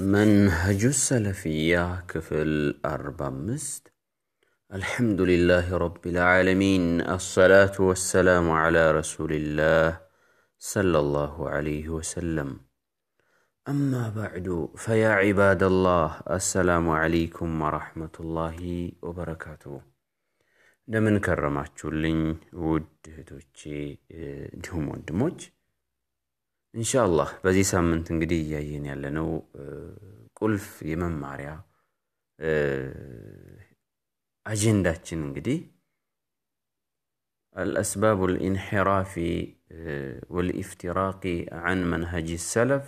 منهج السلفية كفل أربع مست الحمد لله رب العالمين الصلاة والسلام على رسول الله صلى الله عليه وسلم أما بعد فيا عباد الله السلام عليكم ورحمة الله وبركاته دمن كرماتشولين ود هتوشي دهم ودموج الله አላህ በዚህ ሳምንት እንግዲህ እያየን ያለ ነው يمن ماريا አጀንዳችን እንግዲህ الأسباب الانحراف والافتراق عن منهج السلف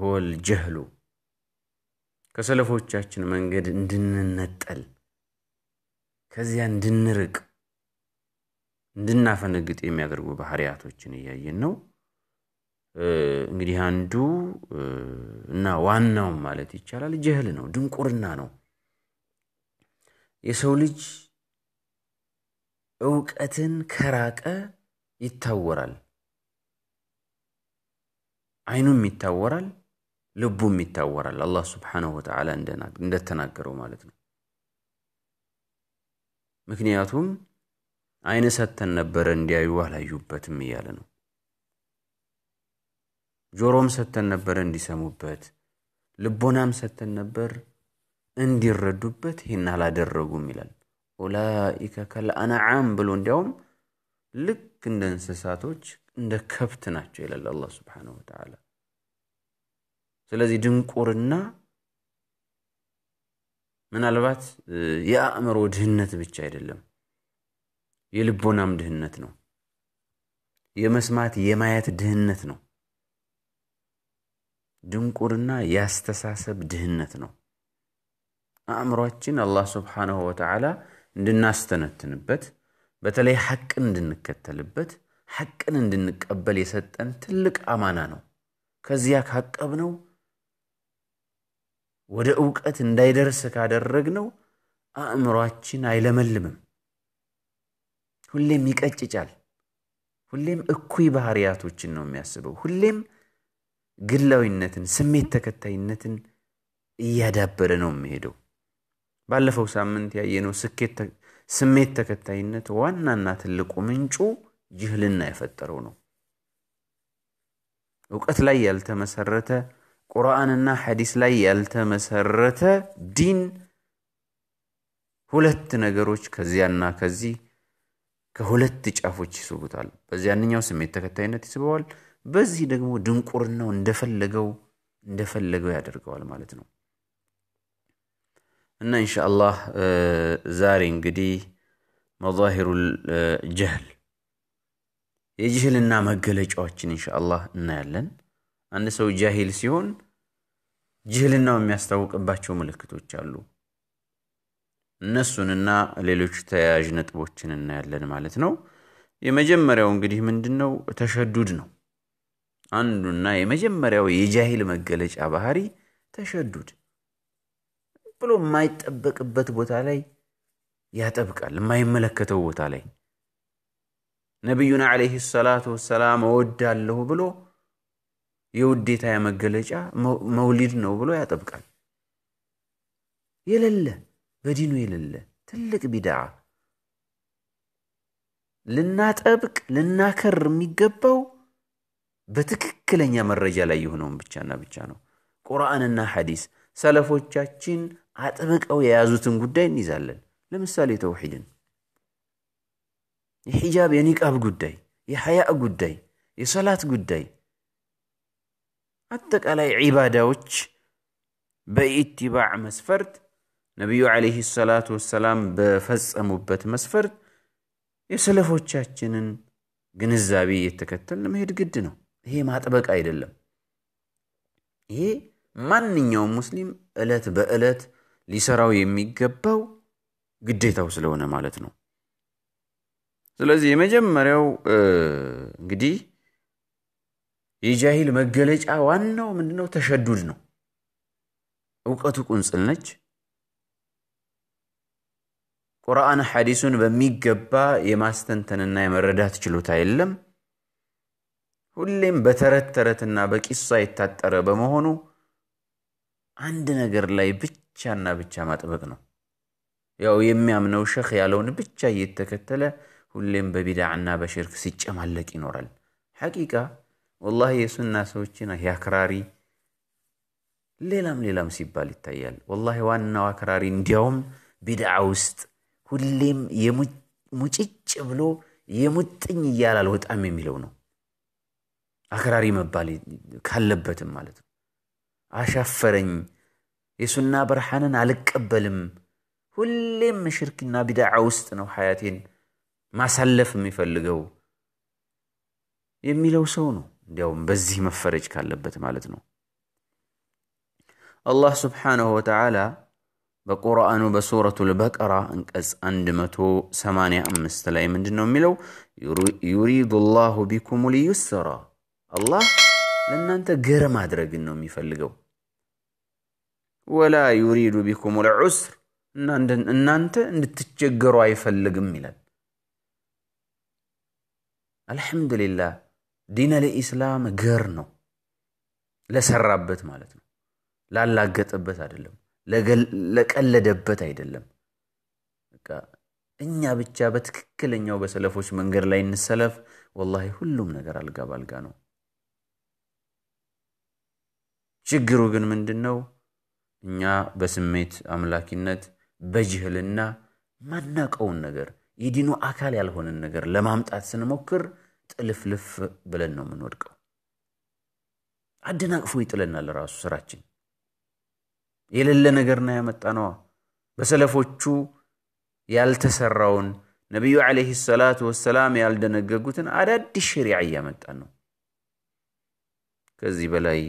هو الجهل كسلفو تشاكين من قد كزيان دنرق እንድናፈነግጥ የሚያደርጉ ባህሪያቶችን እያየን ነው። እንግዲህ አንዱ እና ዋናውም ማለት ይቻላል ጀህል ነው፣ ድንቁርና ነው። የሰው ልጅ እውቀትን ከራቀ ይታወራል፣ አይኑም ይታወራል፣ ልቡም ይታወራል። አላህ ስብሓነሁ ወተዓላ እንደተናገረው ማለት ነው። ምክንያቱም አይን ሰተን ነበረ እንዲያዩ አላዩበትም እያለ ነው። ጆሮም ሰተን ነበረ እንዲሰሙበት፣ ልቦናም ሰተን ነበር እንዲረዱበት፣ ይህን አላደረጉም ይላል። ኡላኢከ ከልአናዓም ብሎ እንዲያውም ልክ እንደ እንስሳቶች እንደ ከብት ናቸው ይላል አላህ ስብሓነሁ ወተዓላ። ስለዚህ ድንቁርና ምናልባት የአእምሮ ድህነት ብቻ አይደለም። የልቦናም ድህነት ነው። የመስማት የማየት ድህነት ነው። ድንቁርና ያስተሳሰብ ድህነት ነው። አእምሯችን አላህ ስብሓንሁ ወተዓላ እንድናስተነትንበት በተለይ ሐቅን እንድንከተልበት ሐቅን እንድንቀበል የሰጠን ትልቅ አማና ነው። ከዚያ ካቀብነው ወደ እውቀት እንዳይደርስ ካደረግነው አእምሯችን አይለመልምም። ሁሌም ይቀጭጫል። ሁሌም እኩይ ባህሪያቶችን ነው የሚያስበው። ሁሌም ግላዊነትን፣ ስሜት ተከታይነትን እያዳበረ ነው የሚሄደው። ባለፈው ሳምንት ያየነው ስሜት ተከታይነት ዋናና ትልቁ ምንጩ ጅህልና የፈጠረው ነው። እውቀት ላይ ያልተመሰረተ ቁርአንና ሐዲስ ላይ ያልተመሰረተ ዲን ሁለት ነገሮች ከዚያና ከዚህ ከሁለት ጫፎች ይስቡታል። ያንኛው ስሜት ተከታይነት ይስበዋል። በዚህ ደግሞ ድንቁርናው እንደፈለገው እንደፈለገው ያደርገዋል ማለት ነው እና ኢንሻአላህ ዛሬ እንግዲህ መዛሂሩል ጀህል የጅህልና መገለጫዎችን ኢንሻአላህ እናያለን። አንድ ሰው ጃሂል ሲሆን ጅህልናው የሚያስታውቅባቸው ምልክቶች አሉ። እነሱንና ሌሎች ተያያዥ ነጥቦችን እናያለን ማለት ነው። የመጀመሪያው እንግዲህ ምንድን ነው? ተሸዱድ ነው። አንዱና የመጀመሪያው የጃሂል መገለጫ ባህሪ ተሸዱድ ብሎ የማይጠበቅበት ቦታ ላይ ያጠብቃል፣ የማይመለከተው ቦታ ላይ ነቢዩን ዓለይሂ ሰላቱ ወሰላም እወዳለሁ ብሎ የውዴታ መገለጫ መውሊድ ነው ብሎ ያጠብቃል የሌለ በዲኑ የሌለ ትልቅ ቢድዓ ልናጠብቅ ልናከር የሚገባው በትክክለኛ መረጃ ላይ የሆነውን ብቻና ብቻ ነው። ቁርአንና ሐዲስ ሰለፎቻችን አጥብቀው የያዙትን ጉዳይ እንይዛለን። ለምሳሌ ተውሒድን፣ የሒጃብ የኒቃብ ጉዳይ፣ የሐያእ ጉዳይ፣ የሰላት ጉዳይ፣ አጠቃላይ ዒባዳዎች በኢትባዕ መስፈርት ነቢዩ ዓለይሂ ሰላት ወሰላም በፈጸሙበት መስፈርት የሰለፎቻችንን ግንዛቤ እየተከተልን መሄድ ግድ ነው። ይሄ ማጥበቅ አይደለም። ይሄ ማንኛውም ሙስሊም እለት በዕለት ሊሰራው የሚገባው ግዴታው ስለሆነ ማለት ነው። ስለዚህ የመጀመሪያው እንግዲህ የጃሂል መገለጫ ዋናው ምንድነው? ተሸዱድ ነው። እውቀቱ ቁንጽል ነች። ቁርአን ሐዲሱን በሚገባ የማስተንተንና የመረዳት ችሎታ የለም። ሁሌም በተረት ተረትና በቂሷ የታጠረ በመሆኑ አንድ ነገር ላይ ብቻና ብቻ ማጥበቅ ነው። ያው የሚያምነው ሸክ ያለውን ብቻ እየተከተለ ሁሌም በቢዳዕና በሽርክ ሲጨማለቅ ይኖራል። ሐቂቃ ወላ የሱና ሰዎችን የአክራሪ ሌላም ሌላም ሲባል ይታያል። ወላ ዋናው አክራሪ እንዲያውም ቢድዓ ውስጥ ሁሌም ሙጭጭ ብሎ የሙጥኝ እያለ አልወጣም የሚለው ነው። አክራሪ መባል ካለበትም ማለት ነው። አሻፈረኝ፣ የሱና ብርሃንን አልቀበልም፣ ሁሌም ሽርክና ቢዳዓ ውስጥ ነው ሐያቴን ማሳለፍ የሚፈልገው የሚለው ሰው ነው። እንዲያውም በዚህ መፈረጅ ካለበት ማለት ነው። አላህ ስብሓነሁ ወተዓላ بقرآن وبسورة البقرة انك انكس اندمتو سمانيا امستلاي من جنو ميلو يريد الله بكم ليسرا الله لن انت قرم ادرق انو ميفلقو ولا يريد بكم العسر ان انت ان انت تتشقر ويفلق ميلو الحمد لله دين الاسلام قرنو لسربت مالتنا لا لا قطبت ادلو ለቀለደበት አይደለም። እኛ ብቻ በትክክለኛው በሰለፎች መንገድ ላይ እንሰለፍ። ወላሂ ሁሉም ነገር አልጋ ባልጋ ነው። ችግሩ ግን ምንድን ነው? እኛ በስሜት አምላኪነት በጅህልና ማናቀውን ነገር የዲኑ አካል ያልሆነን ነገር ለማምጣት ስንሞክር ጥልፍልፍ ብለን ነው የምንወድቀው። አደናቅፎ ይጥለናል ራሱ ስራችን። የሌለ ነገር ነው ነዋ በሰለፎቹ ያልተሰራውን ነቢዩ ዓለይሂ ሰላቱ ወሰላም ያልደነገጉትን አዳዲስ ሸሪዓ እያመጣን ነው። ከዚህ በላይ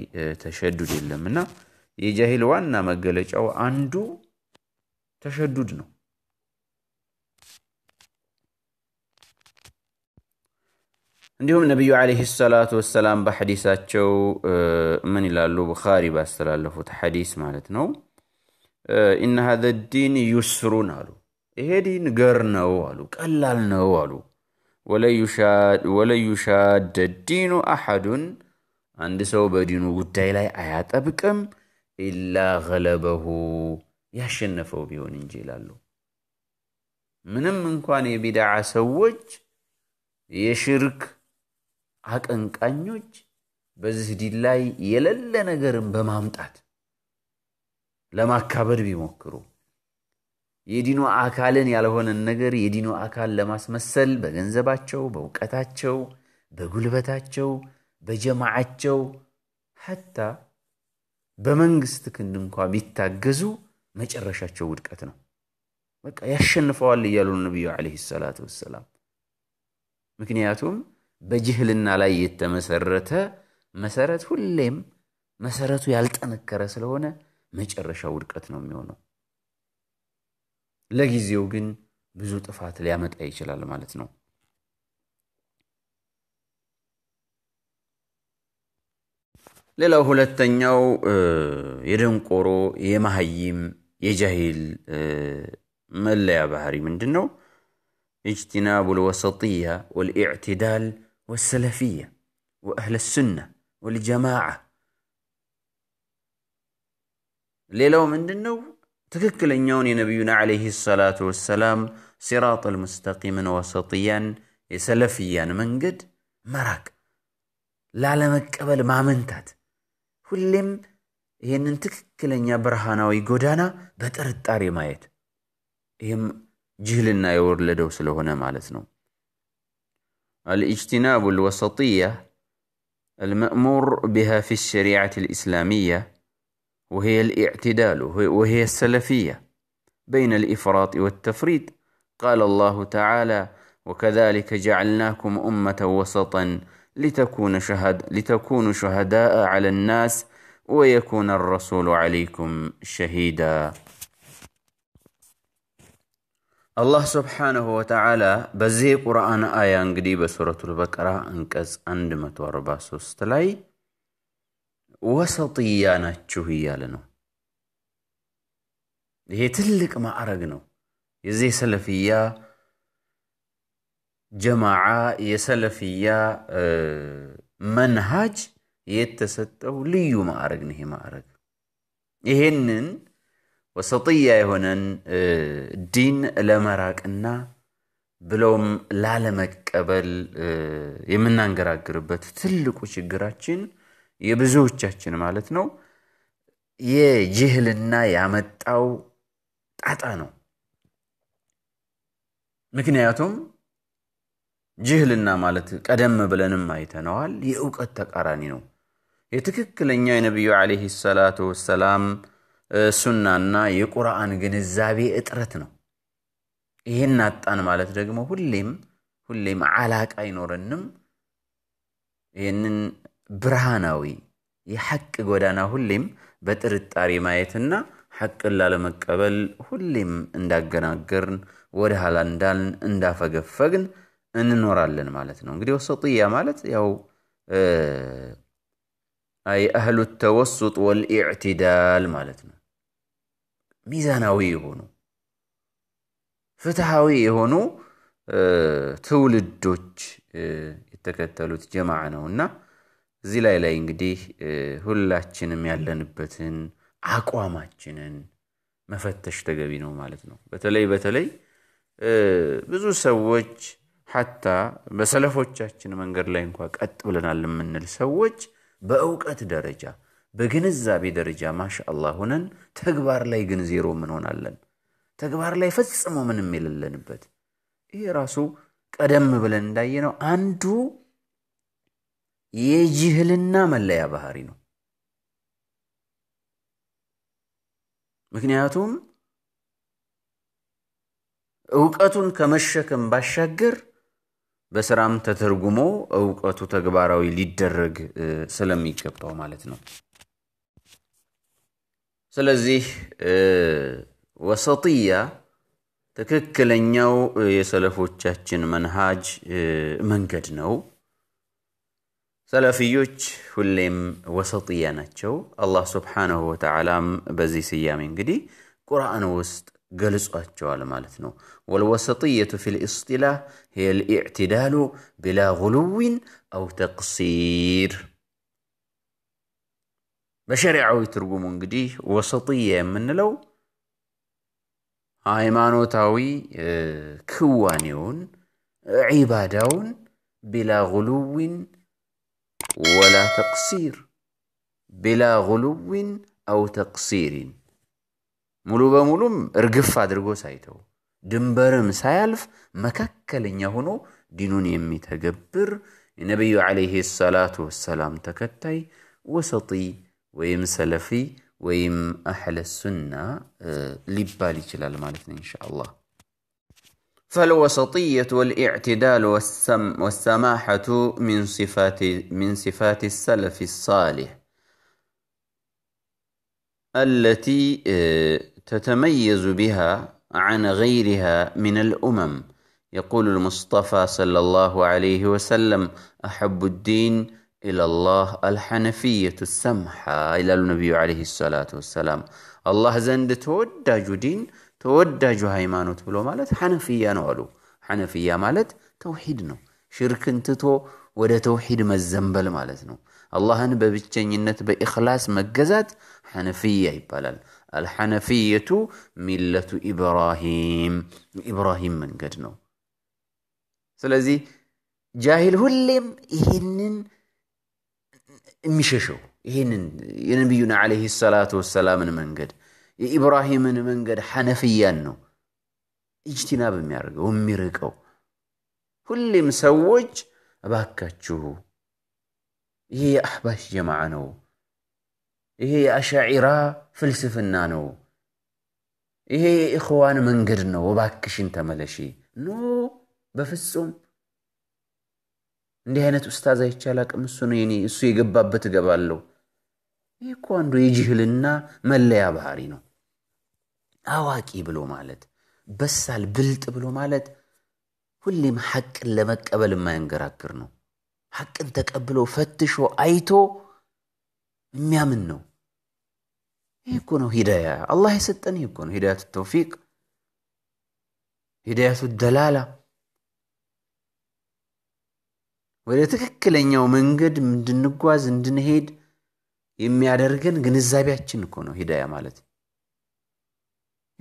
ተሸዱድ የለምና የጃሂል ዋና መገለጫው አንዱ ተሸዱድ ነው። እንዲሁም ነቢዩ ዓለይሂ ሰላቱ ወሰላም በሐዲሳቸው ምን ይላሉ? ቡኻሪ ባስተላለፉት ሐዲስ ማለት ነው። ኢነ ሃዘ ዲን ዩስሩን አሉ። ይሄ ዲን ገር ነው አሉ፣ ቀላል ነው አሉ። ወለዩሻደ ዲኑ አሐዱን አንድ ሰው በዲኑ ጉዳይ ላይ አያጠብቅም፣ ኢላ ገለበሁ ያሸነፈው ቢሆን እንጂ ይላሉ። ምንም እንኳን የቢድዓ ሰዎች የሽርክ አቀንቃኞች በዚህ ዲል ላይ የሌለ ነገርን በማምጣት ለማካበድ ቢሞክሩ የዲኑ አካልን ያልሆነን ነገር የዲኑ አካል ለማስመሰል በገንዘባቸው፣ በእውቀታቸው፣ በጉልበታቸው፣ በጀማዓቸው ሐታ በመንግስት ክንድ እንኳ ቢታገዙ መጨረሻቸው ውድቀት ነው። በቃ ያሸንፈዋል እያሉ ነቢዩ ዓለይሂ ሰላቱ ወሰላም ምክንያቱም በጅህልና ላይ የተመሰረተ መሰረት ሁሌም መሰረቱ ያልጠነከረ ስለሆነ መጨረሻ ውድቀት ነው የሚሆነው። ለጊዜው ግን ብዙ ጥፋት ሊያመጣ ይችላል ማለት ነው። ሌላው ሁለተኛው የደንቆሮ የማሀይም የጃሂል መለያ ባህሪ ምንድን ነው? ኢጅቲናቡ ልወሰጥያ ወልኢዕትዳል والسلفية وأهل السنة والجماعة اللي ومن دنو تككل النوني نبينا عليه الصلاة والسلام صراط المستقيم وسطيا سلفيا من قد مراك لا لمك قبل ما منتات كلهم ين تككل يا برهانا ويقودانا بترد تاري مايت هم جهلنا يورلدو سلوهنا مالتنو الاجتناب الوسطية المأمور بها في الشريعة الإسلامية وهي الاعتدال وهي السلفية بين الإفراط والتفريط قال الله تعالى وكذلك جعلناكم أمة وسطا لتكون شهد لتكونوا شهداء على الناس ويكون الرسول عليكم شهيدا አላህ ስብሓንሁ ወተዓላ በዚህ የቁርአን አያ እንግዲህ በሱረቱል በቀራ አንቀጽ 143 ላይ ወሰጥያ ናችሁ እያለ ነው። ይሄ ትልቅ ማዕረግ ነው። የዚህ የሰለፍያ ጀማዓ የሰለፍያ መንሃጅ የተሰጠው ልዩ ማዕረግ ነው። ይሄ ማዕረግ ይሄንን ወሰጥያ የሆነን ዲን ለመራቅና ብለውም ላለመቀበል የምናንገራግርበት ትልቁ ችግራችን የብዙዎቻችን ማለት ነው የጅህልና ያመጣው ጣጣ ነው። ምክንያቱም ጅህልና ማለት ቀደም ብለንም አይተነዋል፣ የእውቀት ተቃራኒ ነው። የትክክለኛ የነቢዩ ዓለይሂ ሰላቱ ወሰላም ሱናና የቁርአን ግንዛቤ እጥረት ነው። ይህን አጣን ማለት ደግሞ ሁሌም ሁሌም አላቅ አይኖረንም። ይህንን ብርሃናዊ የሐቅ ጎዳና ሁሌም በጥርጣሬ ማየትና ሐቅን ላለመቀበል ሁሌም እንዳገናገርን ወደ ኋላ እንዳልን እንዳፈገፈግን እንኖራለን ማለት ነው። እንግዲህ ወሰጥያ ማለት ያው አይ አህሉ ተወሱጥ ወልኢዕትዳል ማለት ነው። ሚዛናዊ የሆኑ ፍትሐዊ የሆኑ ትውልዶች የተከተሉት ጀማዓ ነው እና እዚህ ላይ ላይ እንግዲህ ሁላችንም ያለንበትን አቋማችንን መፈተሽ ተገቢ ነው ማለት ነው። በተለይ በተለይ ብዙ ሰዎች ሐታ በሰለፎቻችን መንገድ ላይ እንኳ ቀጥ ብለናል የምንል ሰዎች በእውቀት ደረጃ በግንዛቤ ደረጃ ማሻ ሆነን ተግባር ላይ ግን ዜሮ ሆናለን ተግባር ላይ ፈጽሞ ምንም የሌለንበት ይሄ ራሱ ቀደም ብለን እንዳየ ነው አንዱ የጅህልና መለያ ባህሪ ነው። ምክንያቱም እውቀቱን ከመሸከም ባሻገር በስራም ተተርጉሞ እውቀቱ ተግባራዊ ሊደረግ ስለሚገባው ማለት ነው። سلازيه وسطية تككل نيو يسلفو تشاتشن منهاج منقد نو يوش هلم وسطية نتشو الله سبحانه وتعالى بزي سيامين قدي قرآن وست قلس أتشو على مالتنو والوسطية في الاصطلاح هي الاعتدال بلا غلو أو تقصير بشريعه يترجمون قدي وسطية من لو هايمانو تاوي كوانيون عباداون بلا غلو ولا تقصير بلا غلو أو تقصير ملو بملوم ارقف فادرقو سايتو دنبرم سايلف مككل يهنو دينون يمي تقبر النبي عليه الصلاة والسلام تكتاي وسطي سلفي ويم أهل السنة لبالي كلال مالتنا إن شاء الله فالوسطية والاعتدال والسم والسماحة من صفات من صفات السلف الصالح التي تتميز بها عن غيرها من الأمم يقول المصطفى صلى الله عليه وسلم أحب الدين إلى الله الحنفية السمحة إلى النبي عليه الصلاة والسلام الله زند تودا جدين تودا ሃይማኖት ብሎ مالت حنفية ነው حنفية مالت توحيدنا شرك انتتو ودا توحيد ما الزنبل مالتنا الله ነው። አላህን በብቸኝነት በኢኽላስ መገዛት ሐነፍያ ይባላል። አልሐነፍየቱ ሚለቱ إبراهيم ኢብራሂም መንገድ ነው። ስለዚህ ጃሂል ሁሌም ይህንን የሚሸሸው ይህንን የነቢዩና ዓለይሂ ሰላቱ ወሰላምን መንገድ የኢብራሂምን መንገድ ሐነፍያን ነው ኢጅቲናብ የሚያደርገው የሚርቀው። ሁሌም ሰዎች እባካችሁ ይሄ የአሕባሽ ጀማዓ ነው፣ ይሄ የአሻዒራ ፍልስፍና ነው፣ ይሄ የኢኽዋን መንገድ ነው፣ እባክሽን ተመለሺ ኖ በፍጹም እንዲህ አይነት ኡስታዝ አይቻል አቅም እሱ ነው የኔ እሱ የገባበት እገባለሁ። ይህ እኮ አንዱ የጅህልና መለያ ባህሪ ነው። አዋቂ ብሎ ማለት በሳል ብልጥ ብሎ ማለት ሁሌም ሐቅን ለመቀበል የማያንገራግር ነው። ሐቅን ተቀብሎ ፈትሾ አይቶ የሚያምን ነው። ይህ እኮ ነው ሂዳያ አላህ የሰጠን። ይህ እኮ ነው ሂዳያቱ ተውፊቅ፣ ሂዳያቱ ደላላ ወደ ትክክለኛው መንገድ እንድንጓዝ እንድንሄድ የሚያደርገን ግንዛቤያችን እኮ ነው ሂዳያ ማለት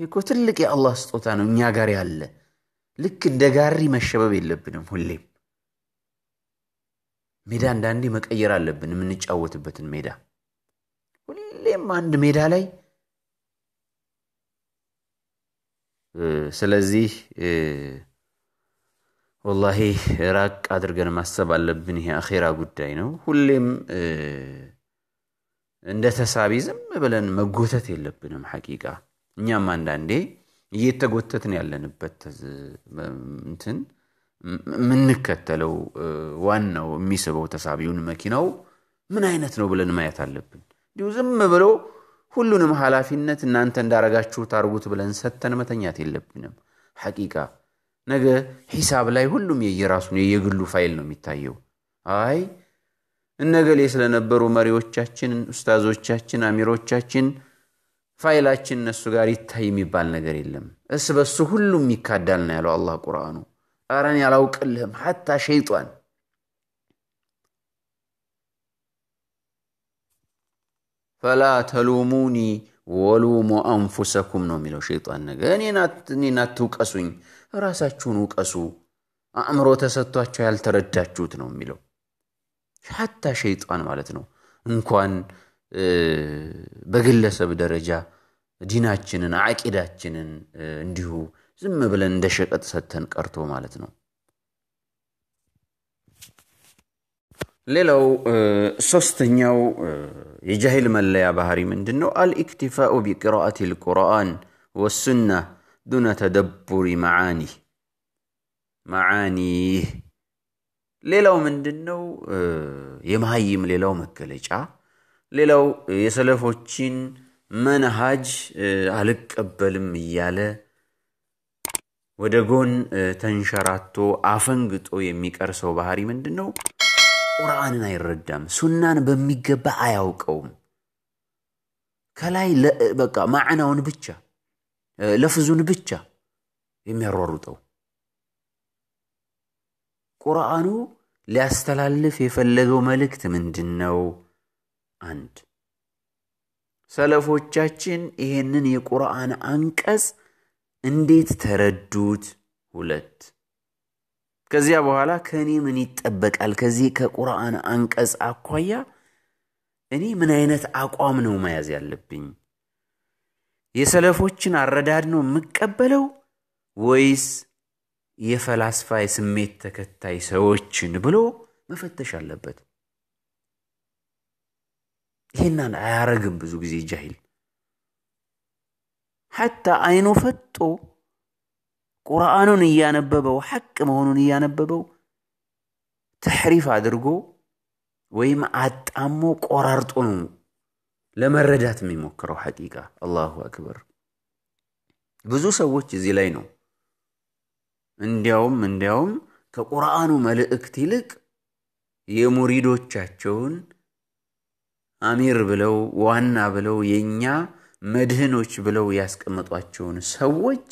ይህ እኮ ትልቅ የአላህ ስጦታ ነው እኛ ጋር ያለ ልክ እንደ ጋሪ መሸበብ የለብንም ሁሌም ሜዳ አንዳንዴ መቀየር አለብን የምንጫወትበትን ሜዳ ሁሌም አንድ ሜዳ ላይ ስለዚህ ወላሂ ራቅ አድርገን ማሰብ አለብን። ይሄ አኼራ ጉዳይ ነው። ሁሌም እንደ ተሳቢ ዝም ብለን መጎተት የለብንም። ሐቂቃ እኛም አንዳንዴ እየተጎተትን ያለንበት እንትን የምንከተለው ዋናው የሚስበው ተሳቢውን መኪናው ምን አይነት ነው ብለን ማየት አለብን። እንዲሁ ዝም ብሎ ሁሉንም ኃላፊነት እናንተ እንዳረጋችሁት አድርጉት ብለን ሰተን መተኛት የለብንም ሐቂቃ ነገ ሂሳብ ላይ ሁሉም የየራሱን የየግሉ ፋይል ነው የሚታየው። አይ እነገሌ ስለነበሩ መሪዎቻችን፣ ኡስታዞቻችን፣ አሚሮቻችን ፋይላችን እነሱ ጋር ይታይ የሚባል ነገር የለም። እስ በሱ ሁሉም ይካዳል ነው ያለው አላህ ቁርአኑ። አረን ያላውቅልህም ሀታ ሸይጧን ፈላ ተሉሙኒ ወሉሙ አንፉሰኩም ነው የሚለው ሸይጣን ነገ እኔ አትውቀሱኝ ራሳችሁን ውቀሱ፣ አእምሮ ተሰጥቷቸው ያልተረዳችሁት ነው የሚለው ሻታ ሸይጣን ማለት ነው። እንኳን በግለሰብ ደረጃ ዲናችንን አቂዳችንን እንዲሁ ዝም ብለን እንደ ሸቀጥ ሰተን ቀርቶ ማለት ነው። ሌላው ሶስተኛው የጃሂል መለያ ባህሪ ምንድን ነው? አልኢክቲፋኡ ቢቅራአት ልቁርአን ወሱና دون تدبر معانيه معانيه ሌላው ምንድነው ነው የመሀይም ሌላው መገለጫ ሌላው የሰለፎችን መንሃጅ አልቀበልም እያለ ወደ ጎን ተንሸራቶ አፈንግጦ የሚቀር ሰው ባህሪ ምንድን ነው? ቁርአንን አይረዳም፣ ሱናን በሚገባ አያውቀውም። ከላይ በቃ ማዕናውን ብቻ ለፍዙን ብቻ የሚያሯሩጠው ቁርአኑ ሊያስተላልፍ የፈለገው መልእክት ምንድን ነው? አንድ ሰለፎቻችን ይህንን የቁርአን አንቀጽ እንዴት ተረዱት? ሁለት ከዚያ በኋላ ከእኔ ምን ይጠበቃል? ከዚህ ከቁርአን አንቀጽ አኳያ እኔ ምን አይነት አቋም ነው መያዝ ያለብኝ? የሰለፎችን አረዳድ ነው የምቀበለው ወይስ የፈላስፋ የስሜት ተከታይ ሰዎችን ብሎ መፈተሽ አለበት ይህናን አያረግም ብዙ ጊዜ ጃይል ሐታ አይኑ ፈጦ ቁርአኑን እያነበበው ሐቅ መሆኑን እያነበበው ተሕሪፍ አድርጎ ወይም አጣሞ ቆራርጦ ነው ለመረዳት የሚሞክረው ሐቂቃ። አላሁ አክበር። ብዙ ሰዎች እዚህ ላይ ነው እንዲያውም እንዲያውም ከቁርአኑ መልእክት ይልቅ የሙሪዶቻቸውን አሚር ብለው ዋና ብለው የእኛ መድህኖች ብለው ያስቀመጧቸውን ሰዎች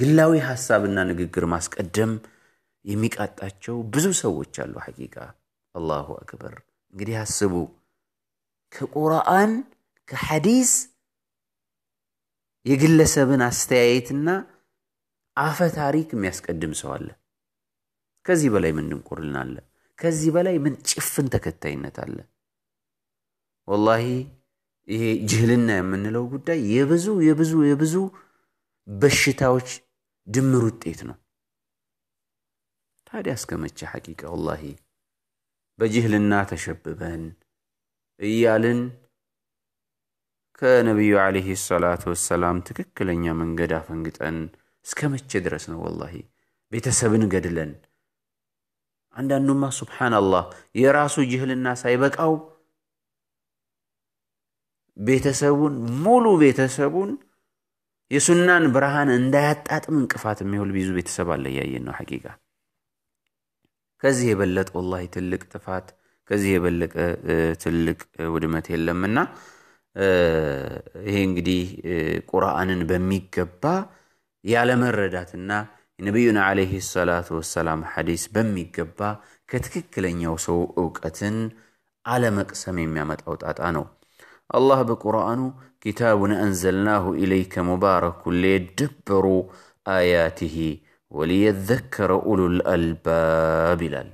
ግላዊ ሐሳብና ንግግር ማስቀደም የሚቃጣቸው ብዙ ሰዎች አሉ። ሐቂቃ አላሁ አክበር። እንግዲህ አስቡ። ከቁርአን ከሐዲስ የግለሰብን አስተያየትና አፈ ታሪክ የሚያስቀድም ሰው አለ። ከዚህ በላይ ምን ድንቁርና አለ? ከዚህ በላይ ምን ጭፍን ተከታይነት አለ? ወላሂ ይሄ ጅህልና የምንለው ጉዳይ የብዙ የብዙ የብዙ በሽታዎች ድምር ውጤት ነው። ታዲያ እስከ መቼ ሐቂቃ ወላሂ በጅህልና ተሸብበን እያልን ከነቢዩ ዓለይህ ሰላት ወሰላም ትክክለኛ መንገድ አፈንግጠን እስከ መቼ ድረስ ነው? ወላሂ ቤተሰብን ገድለን አንዳንዱማ ሱብሓነላህ የራሱ ጅህልና ሳይበቃው ቤተሰቡን ሙሉ ቤተሰቡን የሱናን ብርሃን እንዳያጣጥም እንቅፋት የሚሆል ብዙ ቤተሰብ አለ። እያየን ነው። ሐቂቃ ከዚህ የበለጠ ወላሂ ትልቅ ጥፋት ከዚህ የበለቀ ትልቅ ውድመት የለምና ይሄ እንግዲህ ቁርአንን በሚገባ ያለመረዳትና የነቢዩን ዓለይሂ ሰላቱ ወሰላም ሐዲስ በሚገባ ከትክክለኛው ሰው እውቀትን አለመቅሰም የሚያመጣው ጣጣ ነው። አላህ በቁርአኑ ኪታቡን አንዘልናሁ ኢለይከ ሙባረኩን ሊየደበሩ አያቲሂ ወሊየዘከረ ኡሉል አልባብ ይላል።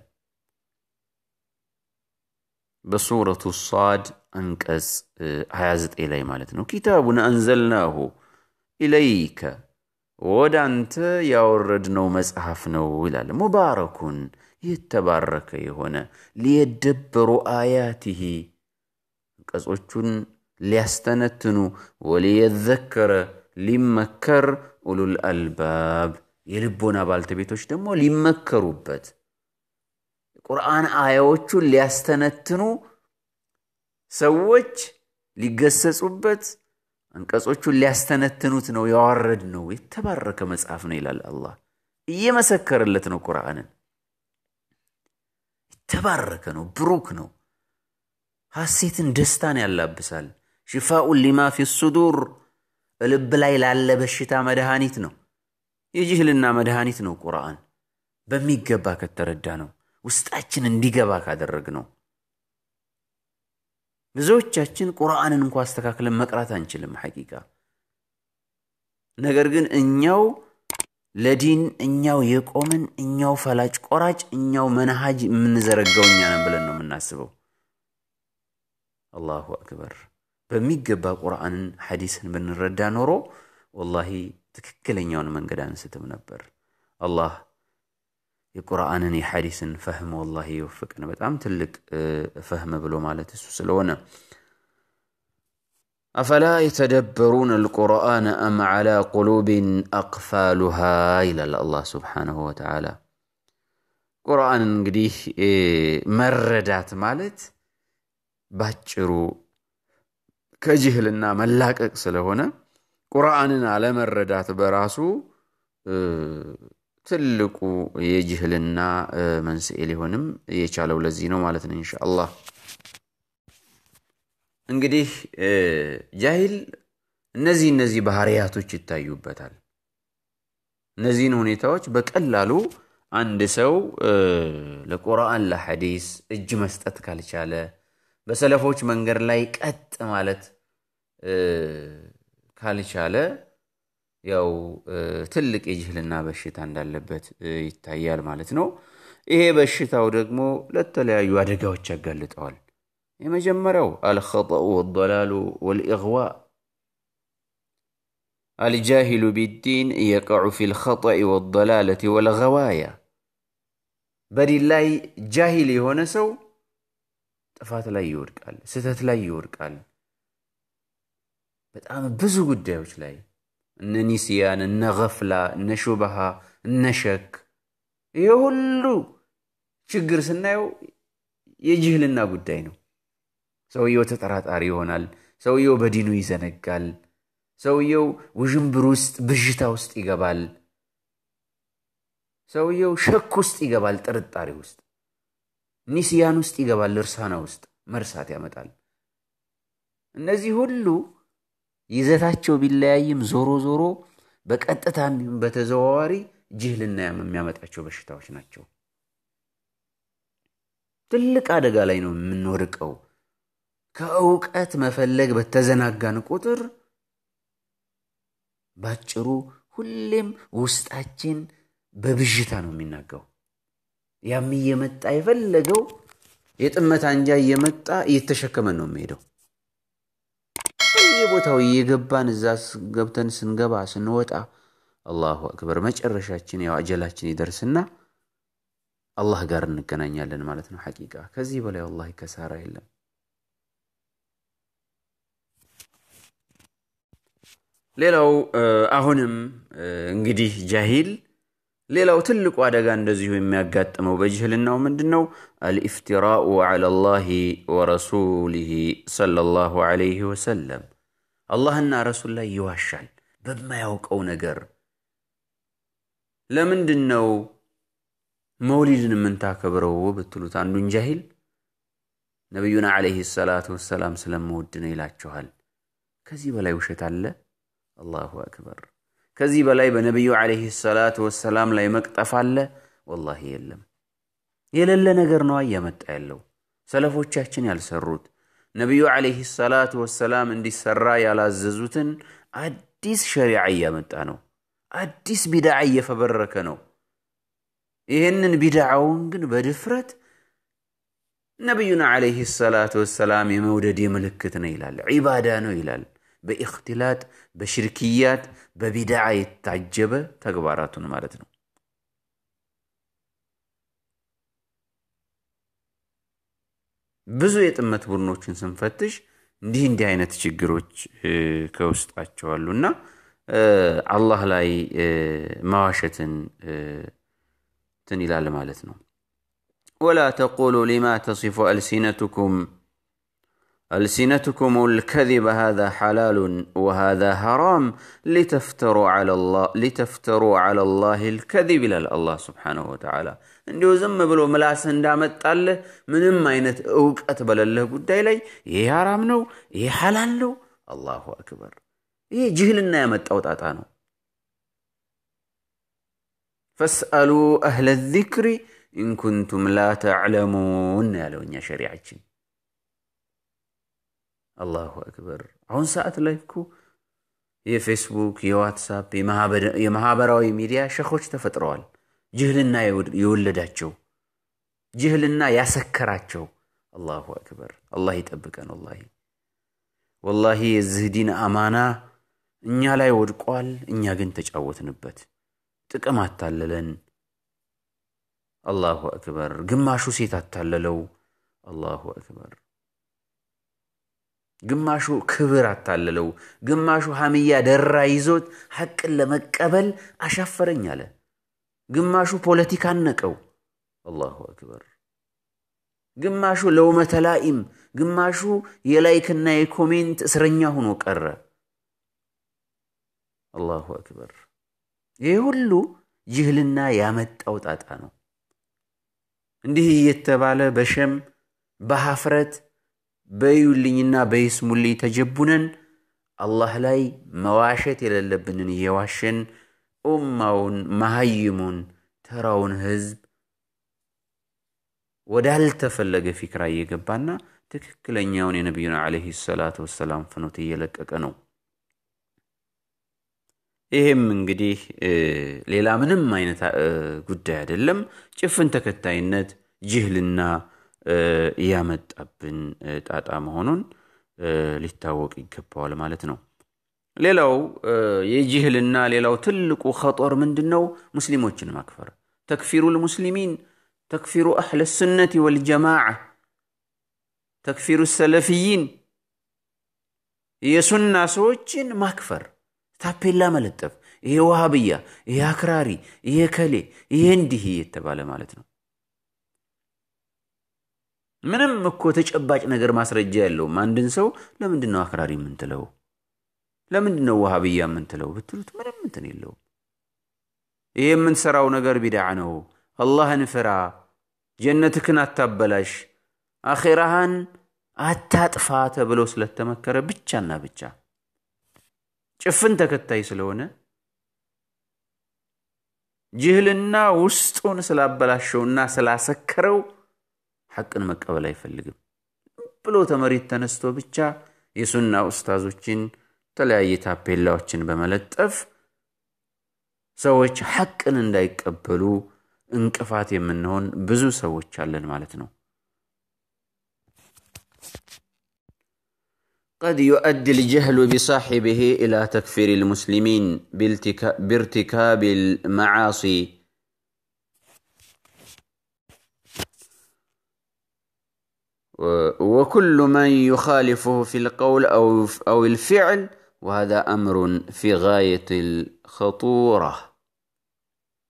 بصورة الصاد أنكس هيازت إلي مالتنا كتابنا أنزلناه إليك ودانت أنت يا وردنا ومسحفنا ولال مبارك يتبارك هنا ليدبر آياته أنكس أجن ليستنتن وليذكر لمكر أولو الألباب يربونا بالتبيتوش دمو لمكروبت ቁርአን አያዎቹን ሊያስተነትኑ ሰዎች ሊገሰጹበት አንቀጾቹን ሊያስተነትኑት ነው ያዋረድ ነው የተባረከ መጽሐፍ ነው ይላል አላህ እየመሰከረለት ነው ቁርአንን የተባረከ ነው ብሩክ ነው ሐሴትን ደስታን ያላብሳል ሽፋኡን ሊማ ፊ ሱዱር ልብ ላይ ላለ በሽታ መድኃኒት ነው የጅህልና መድኃኒት ነው ቁርአን በሚገባ ከተረዳ ነው ውስጣችን እንዲገባ ካደረግ ነው። ብዙዎቻችን ቁርአንን እንኳ አስተካክለን መቅራት አንችልም ሐቂቃ። ነገር ግን እኛው ለዲን እኛው የቆምን እኛው ፈላጭ ቆራጭ እኛው መናሃጅ የምንዘረጋው እኛ ነን ብለን ነው የምናስበው። አላሁ አክበር። በሚገባ ቁርአንን ሐዲስን ብንረዳ ኖሮ ወላሂ ትክክለኛውን መንገድ አንስትም ነበር። አላህ የቁርአንን የሐዲስን ፈህም ወላሂ ይወፍቀን። በጣም ትልቅ ፈህም ብሎ ማለት እሱ ስለሆነ አፈላ የተደበሩን አልቁርአን አም ዓላ ቁሉቢን አቅፋሉሃ ይላል አላህ ስብሓነሁ ወተዓላ። ቁርአን እንግዲህ መረዳት ማለት ባጭሩ ከጅህልና መላቀቅ ስለሆነ ቁርአንን አለመረዳት በራሱ ትልቁ የጅህልና መንስኤ ሊሆንም የቻለው ለዚህ ነው ማለት ነው። እንሻ እንግዲህ ጃይል እነዚህ እነዚህ ባህሪያቶች ይታዩበታል። እነዚህን ሁኔታዎች በቀላሉ አንድ ሰው ለቁርአን ለሐዲስ እጅ መስጠት ካልቻለ፣ በሰለፎች መንገድ ላይ ቀጥ ማለት ካልቻለ ያው ትልቅ የጅህልና በሽታ እንዳለበት ይታያል ማለት ነው። ይሄ በሽታው ደግሞ ለተለያዩ አደጋዎች ያጋልጠዋል። የመጀመሪያው አልኸጠኡ ወደላሉ ወልኢግዋ አልጃሂሉ ቢዲን የቀዑ ፊ ልኸጠኢ ወደላለቲ ወልገዋያ በዲን ላይ ጃሂል የሆነ ሰው ጥፋት ላይ ይወድቃል፣ ስህተት ላይ ይወድቃል። በጣም ብዙ ጉዳዮች ላይ እነ ኒስያን፣ እነ ገፍላ፣ እነ ሹብሃ፣ እነ ሸክ ይህ ሁሉ ችግር ስናየው የጅህልና ጉዳይ ነው። ሰውየው ተጠራጣሪ ይሆናል። ሰውየው በዲኑ ይዘነጋል። ሰውየው ውዥንብር ውስጥ ብዥታ ውስጥ ይገባል። ሰውየው ሸክ ውስጥ ይገባል፣ ጥርጣሬ ውስጥ፣ ኒስያን ውስጥ ይገባል፣ እርሳና ውስጥ መርሳት ያመጣል። እነዚህ ሁሉ ይዘታቸው ቢለያይም ዞሮ ዞሮ በቀጥታ የሚሆን በተዘዋዋሪ ጅህልና ያም የሚያመጣቸው በሽታዎች ናቸው። ትልቅ አደጋ ላይ ነው የምንወድቀው። ከእውቀት መፈለግ በተዘናጋን ቁጥር ባጭሩ ሁሌም ውስጣችን በብዥታ ነው የሚናገው። ያም እየመጣ የፈለገው የጥመት አንጃ እየመጣ እየተሸከመን ነው የሚሄደው። ቦታው እየገባን እዛ ገብተን ስንገባ ስንወጣ አላሁ አክበር መጨረሻችን ያው አጀላችን ይደርስና አላህ ጋር እንገናኛለን ማለት ነው። ሐቂቃ ከዚህ በላይ አላ ከሳራ የለም። ሌላው አሁንም እንግዲህ ጃሂል ሌላው ትልቁ አደጋ እንደዚሁ የሚያጋጥመው በጅህልናው ምንድን ነው? አልኢፍትራኡ ዐለላሂ ወረሱሊሂ ሰለላሁ ዐለይሂ ወሰለም አላህና ረሱል ላይ ይዋሻል በማያውቀው ነገር። ለምንድን ነው መውሊድን የምንታከብረው ብትሉት አንዱን ጃሂል ነቢዩና ዓለይሂ ሰላቱ ወሰላም ስለምወድ ነው ይላችኋል። ከዚህ በላይ ውሸት አለ? አላሁ አክበር። ከዚህ በላይ በነቢዩ ዓለይሂ ሰላቱ ወሰላም ላይ መቅጠፍ አለ? ወላሂ የለም። የሌለ ነገር ነዋ እያመጣ ያለው ሰለፎቻችን ያልሰሩት ነቢዩ ዓለይህ ሰላቱ ወሰላም እንዲሰራ ያላዘዙትን አዲስ ሸሪዓ እያመጣ ነው። አዲስ ቢድዓ እየፈበረከ ነው። ይህንን ቢድዓውን ግን በድፍረት ነቢዩና ዓለይህ ሰላቱ ወሰላም የመውደድ ምልክት ነው ይላል። ዒባዳ ነው ይላል። በኢኽትላጥ በሽርክያት በቢድዓ የታጀበ ተግባራቱን ማለት ነው። ብዙ የጥመት ቡድኖችን ስንፈትሽ እንዲህ እንዲህ አይነት ችግሮች ከውስጣቸው አሉ እና አላህ ላይ መዋሸትን ትን ይላል ማለት ነው። ወላ ተቁሉ ሊማ ተሲፉ አልሲነቱኩም ألسنتكم الكذب هذا حلال وهذا حرام لتفتروا على الله لتفتروا على الله الكذب إلى الله سبحانه وتعالى እንዲሁ ዝም ብሎ ምላስ እንዳመጣለህ ምንም አይነት እውቀት በሌለህ ጉዳይ ላይ ይሄ ሐራም ነው፣ ይሄ ሐላል ነው። አላሁ አክበር። ይሄ ጅህልና ያመጣው ጣጣ ነው። ፈስአሉ አህለ ዚክሪ ኢንኩንቱም ላ ተዕለሙን ያለውኛ ሸሪዓችን። አላሁ አክበር። አሁን ሰዓት ላይ እኮ የፌስቡክ የዋትሳፕ የማህበራዊ ሚዲያ ሸኾች ተፈጥረዋል። ጅህልና የወለዳቸው ጅህልና ያሰከራቸው። አላሁ አክበር። አላህ ይጠብቀን። ወላሂ ወላሂ የዚህ ዲን አማና እኛ ላይ ወድቋል። እኛ ግን ተጫወትንበት፣ ጥቅም አታለለን። አላሁ አክበር። ግማሹ ሴት አታለለው። አላሁ አክበር። ግማሹ ክብር አታለለው። ግማሹ ሐሚያ ደራ ይዞት ሐቅን ለመቀበል አሻፈረኝ አለ። ግማሹ ፖለቲካ ነቀው አላሁ አክበር። ግማሹ ለውመተላኢም፣ ግማሹ የላይክና የኮሜንት እስረኛ ሆኖ ቀረ። አላሁ አክበር። ይህ ሁሉ ጅህልና ያመጣው ጣጣ ነው። እንዲህ እየተባለ በሸም በሀፍረት በዩልኝና በይስሙልኝ ተጀቡነን አላህ ላይ መዋሸት የሌለብንን እየዋሸን ኡማውን መሀይሙን ተራውን ህዝብ ወዳልተፈለገ ፊክራ እየገባና ትክክለኛውን የነቢዩን ዓለይሂ ሰላቱ ወሰላም ፍኖት እየለቀቀ ነው። ይህም እንግዲህ ሌላ ምንም አይነት ጉዳይ አይደለም፣ ጭፍን ተከታይነት ጅህልና እያመጣብን ጣጣ መሆኑን ሊታወቅ ይገባዋል ማለት ነው። ሌላው የጅህልና ሌላው ትልቁ ኸጦር ምንድን ነው? ሙስሊሞችን ማክፈር። ተክፊሩ ልሙስሊሚን ተክፊሩ አህለ ስነት ወልጀማዓ ተክፊሩ ሰለፊይን የሱና ሰዎችን ማክፈር፣ ታፔላ መለጠፍ፣ ይሄ ዋሃብያ፣ ይሄ አክራሪ፣ ይሄ ከሌ፣ ይሄ እንዲህ የተባለ ማለት ነው። ምንም እኮ ተጨባጭ ነገር ማስረጃ ያለውም አንድን ሰው ለምንድን ነው አክራሪ የምንትለው? ለምንድን ነው ወሃብያ የምንትለው ብትሉት ምንም እንትን የለውም። ይህ የምንሰራው ነገር ቢድዓ ነው። አላህን ፍራ፣ ጀነትክን አታበላሽ፣ አኼራህን አታጥፋ ተብሎ ስለተመከረ ብቻና ብቻ ጭፍን ተከታይ ስለሆነ ጅህልና ውስጡን ስላበላሸውና ስላሰከረው ሐቅን መቀበል አይፈልግም ብሎ ተመሬት ተነስቶ ብቻ የሱና ኡስታዞችን تلاقي تابي لوتشن بملتف سويتش حق ان دايك ابلو انكفاتي من هون بزو سويتش على مالتنو قد يؤدي الجهل بصاحبه إلى تكفير المسلمين بارتكاب المعاصي وكل من يخالفه في القول او أو الفعل وهذا አምሩን في غاية الخطورة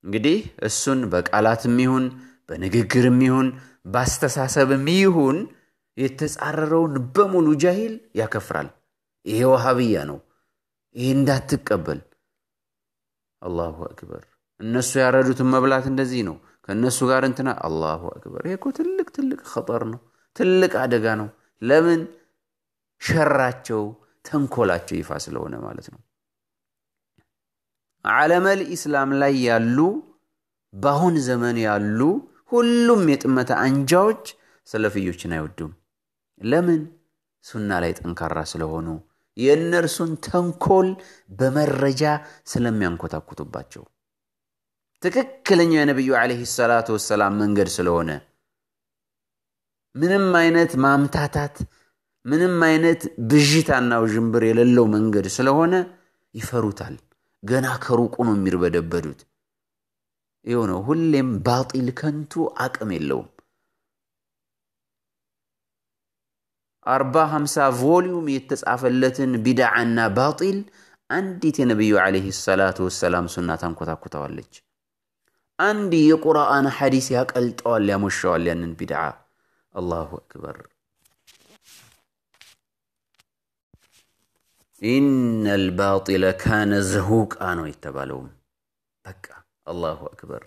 እንግዲህ እሱን በቃላትም ይሁን በንግግርም ይሁን ባስተሳሰብም ይሁን የተጻረረውን በሙሉ ጃሂል ያከፍራል። ይሄ ወሃብያ ነው። ይሄ እንዳትቀበል። አላሁ አክበር። እነሱ ያረዱትን መብላት እንደዚህ ነው። ከእነሱ ጋር እንትና አላሁ አክበር። ይሄ ትልቅ ትልቅ ኸጠር ነው። ትልቅ አደጋ ነው። ለምን ሸራቸው ተንኮላቸው ይፋ ስለሆነ ማለት ነው። ዓለመል ኢስላም ላይ ያሉ በአሁን ዘመን ያሉ ሁሉም የጥመተ አንጃዎች ሰለፍዮችን አይወዱም። ለምን? ሱና ላይ ጠንካራ ስለሆኑ የእነርሱን ተንኮል በመረጃ ስለሚያንኮታኩቱባቸው ትክክለኛው የነቢዩ ለ ሰላት ወሰላም መንገድ ስለሆነ ምንም አይነት ማምታታት ምንም አይነት ብዥታና ውዥንብር የሌለው መንገድ ስለሆነ ይፈሩታል። ገና ከሩቁ ነው የሚርበደበዱት። ይኸው ነው። ሁሌም ባጢል ከንቱ አቅም የለውም። አርባ ሀምሳ ቮሊዩም የተጻፈለትን ቢዳዓና ባጢል አንዲት የነቢዩ ዓለይሂ ሰላቱ ወሰላም ሱና ታንኮታኩተዋለች። አንድ የቁርአን ሐዲስ ያቀልጠዋል፣ ያሞሸዋል ያንን ቢድዓ። አላሁ አክበር። ኢነል ባጢለ ካነ ዘሁቃ ነው የተባለውም። በቃ አላሁ አክበር።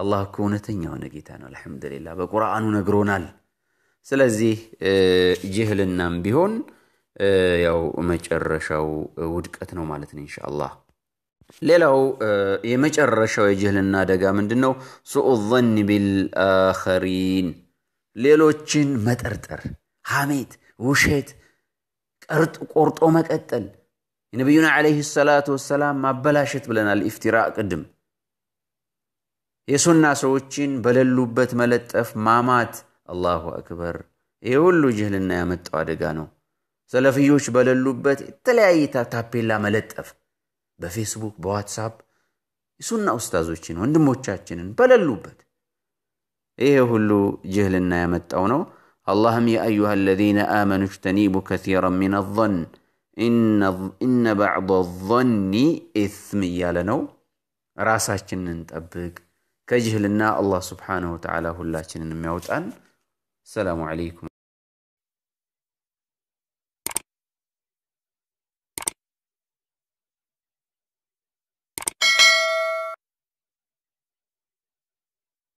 አላህ እኮ እውነተኛ የሆነ ጌታ ነው። አልሐምዱሊላ በቁርአኑ ነግሮናል። ስለዚህ ጅህልናም ቢሆን ያው መጨረሻው ውድቀት ነው ማለት ነው ኢንሻአላህ። ሌላው የመጨረሻው የጅህልና አደጋ ምንድን ነው? ሱኡ ዘን ቢልአኸሪን ሌሎችን መጠርጠር፣ ሐሜት፣ ውሸት ቆርጦ መቀጠል የነቢዩና ዓለይሂ ሰላት ወሰላም ማበላሸት ብለናል። ኢፍቲራ ቅድም የሱና ሰዎችን በሌሉበት መለጠፍ፣ ማማት። አላሁ አክበር! ይህ ሁሉ ጅህልና ያመጣው አደጋ ነው። ሰለፍዮች በሌሉበት የተለያየ ታፔላ መለጠፍ በፌስቡክ በዋትሳፕ የሱና ኡስታዞችን ወንድሞቻችንን በሌሉበት ይሄ ሁሉ ጅህልና ያመጣው ነው። اللهم يا أيها الذين آمنوا اجتنبوا كثيرا من الظن إن إن بعض الظن إثم እያለነው ራሳችንን እንጠብቅ كجهلنا الله سبحانه وتعالى ሁላችንን የሚያውጣን السلام عليكم